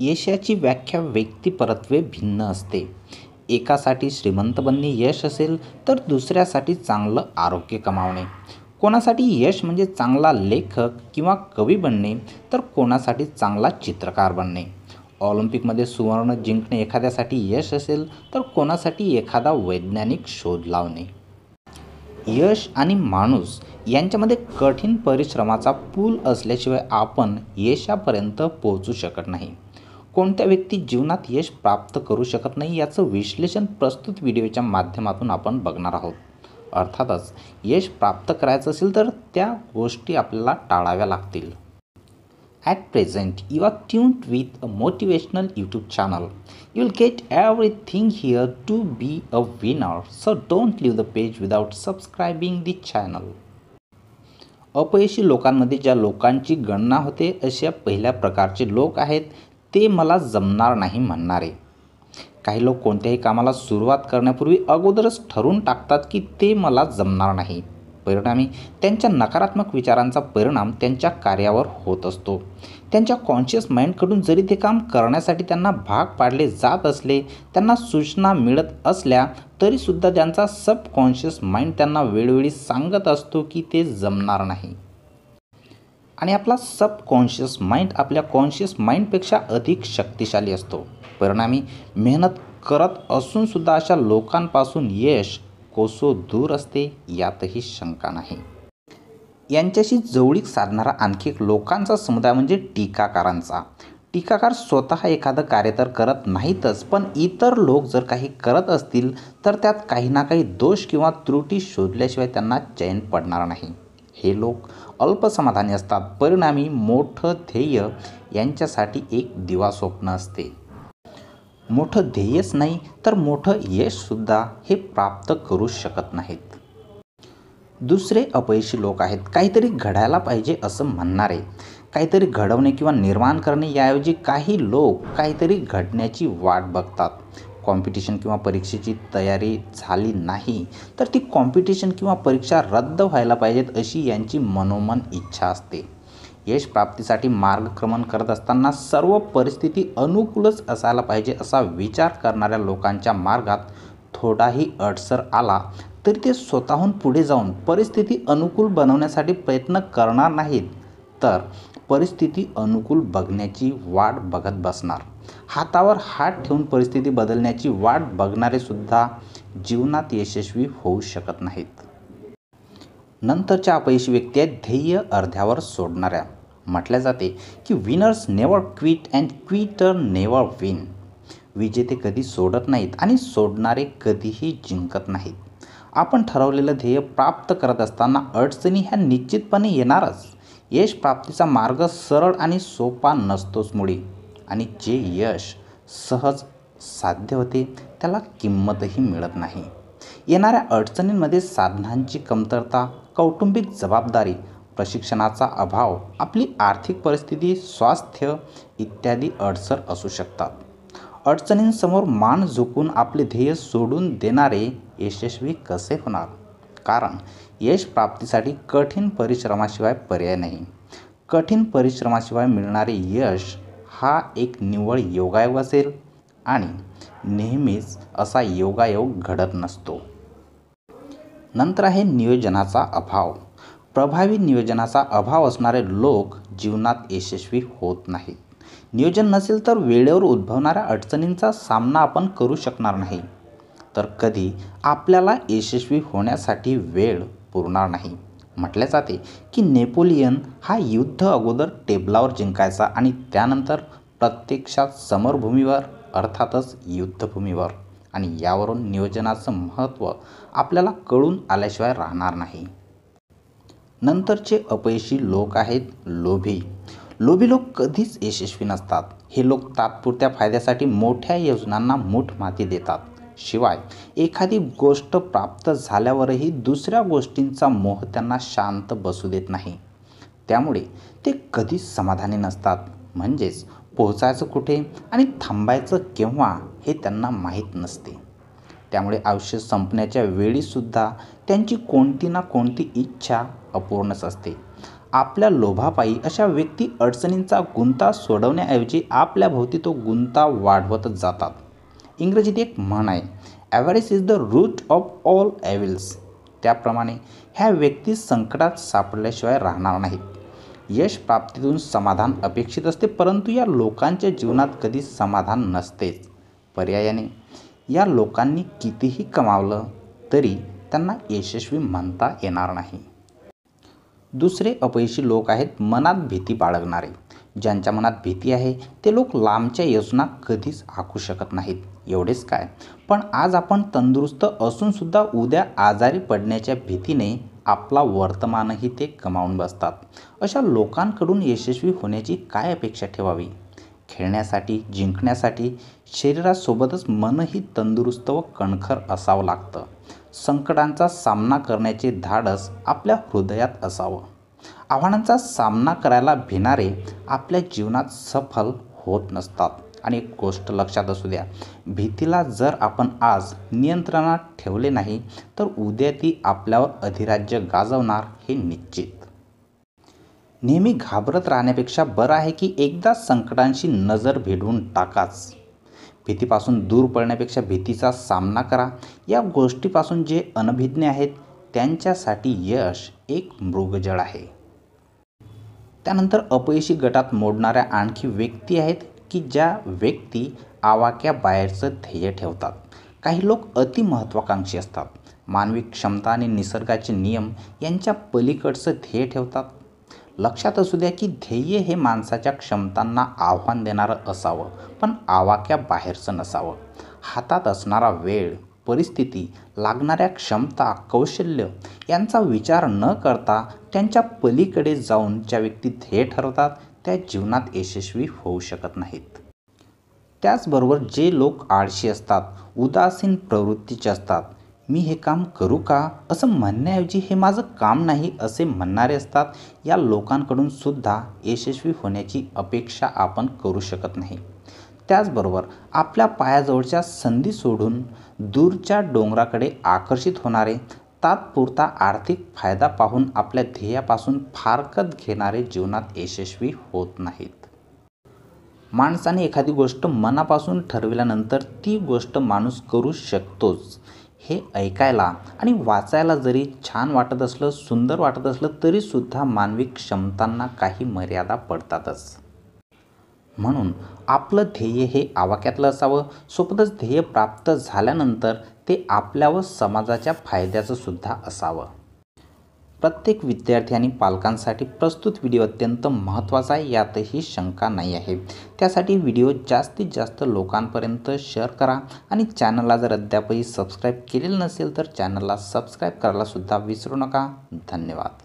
यशाची व्याख्या व्यक्तिपरत्वे भिन्न असते एकासाठी श्रीमंत बनणे यश असेल तर दुसऱ्यासाठी चांगलं आरोग्य कमावणे कोणासाठी यश म्हणजे चांगला लेखक किंवा कवी बनणे तर कोणासाठी चांगला चित्रकार बनणे ऑलिम्पिकमध्ये सुवर्ण जिंकणे एखाद्यासाठी यश असेल तर कोणासाठी एखादा वैज्ञानिक शोध लावणे यश आणि माणूस यांच्यामध्ये कठीण परिश्रमाचा पूल असल्याशिवाय आपण यशापर्यंत पोहोचू शकत नाही कोणत्या व्यक्ती जीवनात यश प्राप्त करू शकत नाही याचं विश्लेषण प्रस्तुत व्हिडिओच्या माध्यमातून आपण बघणार आहोत अर्थातच यश प्राप्त करायचं असेल तर त्या गोष्टी आपल्याला टाळाव्या लागतील at present you R tuned with a motivational YouTube channel you will get everything here to be a winner so don't leave the page without सबस्क्रायबिंग the channel अपयशी लोकांमध्ये ज्या लोकांची गणना होते अशा पहिल्या प्रकारचे लोक आहेत ते मला जमणार नाही म्हणणारे काही लोक कोणत्याही कामाला सुरुवात करण्यापूर्वी अगोदरच ठरवून टाकतात की ते मला जमणार नाही परिणामी त्यांच्या नकारात्मक विचारांचा परिणाम त्यांच्या कार्यावर होत असतो त्यांच्या कॉन्शियस माइंडकडून जरी ते काम करण्यासाठी त्यांना भाग पाडले जात असले त्यांना सूचना मिळत असल्या तरीसुद्धा त्यांचा सबकॉन्शियस माइंड त्यांना वेळोवेळी सांगत असतो की ते जमणार नाही आणि आपला सबकॉन्शियस माइंड आपल्या कॉन्शियस माइंडपेक्षा अधिक शक्तिशाली असतो परिणामी मेहनत करत असूनसुद्धा अशा लोकांपासून यश कोसो दूर असते यातही शंका नाही यांच्याशी जवळीक साधणारा आणखी एक लोकांचा समुदाय म्हणजे टीकाकारांचा टीकाकार स्वतः एखादं कार्य तर करत नाहीतच पण इतर लोक जर काही करत असतील तर त्यात काही ना काही दोष किंवा त्रुटी शोधल्याशिवाय त्यांना चैन पडणार नाही हे लोक अल्पसमाधानी असतात परिणामी मोठं ध्येय यांच्यासाठी एक दिवा स्वप्न असते मोठं ध्येयच नाही तर मोठं सुद्धा हे प्राप्त करू शकत नाहीत दुसरे अपयशी लोक आहेत काहीतरी घडायला पाहिजे असं म्हणणारे काहीतरी घडवणे किंवा निर्माण करणे याऐवजी काही लोक काहीतरी घडण्याची वाट बघतात कॉम्पिटिशन किंवा परीक्षेची तयारी झाली नाही तर ती कॉम्पिटिशन किंवा परीक्षा रद्द व्हायला पाहिजेत अशी यांची मनोमन इच्छा असते यश प्राप्तीसाठी मार्गक्रमण करत असताना सर्व परिस्थिती अनुकूलच असायला पाहिजे असा विचार करणाऱ्या लोकांच्या मार्गात थोडाही अडसर आला तरी ते स्वतःहून पुढे जाऊन परिस्थिती अनुकूल बनवण्यासाठी प्रयत्न करणार नाहीत तर परिस्थिती अनुकूल बघण्याची वाट बघत बसणार हातावर हात ठेवून परिस्थिती बदलण्याची वाट बघणारे सुद्धा जीवनात यशस्वी होऊ शकत नाहीत नंतरच्या अपयशी व्यक्ती आहेत ध्येय अर्ध्यावर सोडणाऱ्या म्हटल्या जाते की winners never quit and Quetta never win विजेते कधी सोडत नाहीत आणि सोडणारे कधीही जिंकत नाहीत आपण ठरवलेलं ध्येय प्राप्त करत असताना अडचणी ह्या निश्चितपणे येणारच यश प्राप्तीचा मार्ग सरळ आणि सोपा नसतोच मुळी आणि जे यश सहज साध्य होते त्याला किंमतही मिळत नाही येणाऱ्या अडचणींमध्ये साधनांची कमतरता कौटुंबिक जबाबदारी प्रशिक्षणाचा अभाव आपली आर्थिक परिस्थिती स्वास्थ्य इत्यादी अडसर असू शकतात अडचणींसमोर मान झुकून आपले ध्येय सोडून देणारे यशस्वी कसे होणार कारण यश प्राप्तीसाठी कठीण परिश्रमाशिवाय पर्याय नाही कठीण परिश्रमाशिवाय मिळणारे यश हा एक निव्वळ योगायोग असेल आणि नेहमीच असा योगायोग घडत नसतो नंतर आहे नियोजनाचा अभाव प्रभावी नियोजनाचा अभाव असणारे लोक जीवनात यशस्वी होत नाहीत नियोजन नसेल तर वेळेवर उद्भवणाऱ्या अडचणींचा सामना आपण करू शकणार नाही तर कधी आपल्याला यशस्वी होण्यासाठी वेळ पुरणार नाही म्हटले जाते की नेपोलियन हा युद्ध अगोदर टेबलावर जिंकायचा आणि त्यानंतर प्रत्यक्षात समरभूमीवर अर्थातच युद्धभूमीवर आणि यावरून नियोजनाचं महत्त्व आपल्याला कळून आल्याशिवाय राहणार नाही नंतरचे अपयशी लोक आहेत लोभी लोभी लोक कधीच यशस्वी नसतात हे लोक तात्पुरत्या फायद्यासाठी मोठ्या योजनांना मूठ माती देतात शिवाय एखादी गोष्ट प्राप्त झाल्यावरही दुसऱ्या गोष्टींचा मोह त्यांना शांत बसू देत नाही त्यामुळे ते कधीच समाधानी नसतात म्हणजेच पोहोचायचं कुठे आणि थांबायचं केव्हा हे त्यांना माहीत नसते त्यामुळे आयुष्य संपण्याच्या वेळीसुद्धा त्यांची कोणती ना कोणती इच्छा अपूर्णच असते आपल्या लोभापायी अशा व्यक्ती अडचणींचा गुंता सोडवण्याऐवजी आपल्याभोवती तो गुंता वाढवतच जातात इंग्रजीत एक म्हण आहे average is the route of all ॲव्हिल्स त्याप्रमाणे ह्या व्यक्ती संकटात सापडल्याशिवाय राहणार नाहीत यश प्राप्तीतून समाधान अपेक्षित असते परंतु या लोकांच्या जीवनात कधी समाधान नसतेच पर्यायाने या लोकांनी कितीही कमावलं तरी त्यांना यशस्वी म्हणता येणार नाही दुसरे अपयशी लोक आहेत मनात भीती बाळगणारे ज्यांच्या मनात भीती आहे ते लोक लांबच्या योजना कधीच आखू शकत नाहीत एवढेच काय पण आज आपण तंदुरुस्त असूनसुद्धा उद्या आजारी पडण्याच्या भीतीने आपला वर्तमानही ते कमावून बसतात अशा लोकांकडून यशस्वी होण्याची काय अपेक्षा ठेवावी खेळण्यासाठी जिंकण्यासाठी शरीरासोबतच मनही तंदुरुस्त व कणखर असावं लागतं संकटांचा सामना करण्याचे धाडस आपल्या हृदयात असावं आव्हानांचा सामना करायला भिनारे आपल्या जीवनात सफल होत नसतात आणि एक गोष्ट लक्षात असू द्या भीतीला जर आपण आज नियंत्रणात ठेवले नाही तर उद्या ती आपल्यावर अधिराज्य गाजवणार हे निश्चित नेहमी घाबरत राहण्यापेक्षा बरं आहे की एकदा संकटांशी नजर भिडवून टाकाच भीतीपासून दूर पडण्यापेक्षा भीतीचा सामना करा या गोष्टीपासून जे अनभिज्ञ आहेत त्यांच्यासाठी यश एक मृगजळ आहे त्यानंतर अपयशी गटात मोडणाऱ्या आणखी व्यक्ती आहेत की ज्या व्यक्ती बाहेरचं ध्येय ठेवतात काही लोक अतिमहत्वाकांक्षी असतात मानवी क्षमता आणि निसर्गाचे नियम यांच्या पलीकडचं ध्येय ठेवतात लक्षात असू द्या की ध्येय हे माणसाच्या क्षमतांना आव्हान देणारं असावं पण बाहेरचं नसावं हातात असणारा वेळ परिस्थिती लागणाऱ्या क्षमता कौशल्य यांचा विचार न करता त्यांच्या पलीकडे जाऊन ज्या व्यक्ती ध्येय ठरवतात त्या जीवनात यशस्वी होऊ शकत नाहीत त्याचबरोबर जे लोक आळशी असतात उदासीन प्रवृत्तीचे असतात मी हे काम करू का असं म्हणण्याऐवजी हे माझं काम नाही असे म्हणणारे असतात या लोकांकडून सुद्धा यशस्वी होण्याची अपेक्षा आपण करू शकत नाही त्याचबरोबर आपल्या पायाजवळच्या संधी सोडून दूरच्या डोंगराकडे आकर्षित होणारे तात्पुरता आर्थिक फायदा पाहून आपल्या ध्येयापासून फारकत घेणारे जीवनात यशस्वी होत नाहीत माणसाने एखादी गोष्ट मनापासून ठरविल्यानंतर ती गोष्ट माणूस करू शकतोच हे ऐकायला आणि वाचायला जरी छान वाटत असलं सुंदर वाटत असलं तरीसुद्धा मानवी क्षमतांना काही मर्यादा पडतातच म्हणून आपलं ध्येय हे आवाक्यातलं असावं सोबतच ध्येय प्राप्त झाल्यानंतर ते आपल्या व समाजाच्या फायद्याचं सुद्धा असावं प्रत्येक विद्यार्थी आणि पालकांसाठी प्रस्तुत व्हिडिओ अत्यंत महत्त्वाचा आहे यातही शंका नाही आहे त्यासाठी व्हिडिओ जास्तीत जास्त लोकांपर्यंत शेअर करा आणि चॅनलला जर अद्यापही सबस्क्राईब केलेलं नसेल तर चॅनलला सबस्क्राईब करायलासुद्धा विसरू नका धन्यवाद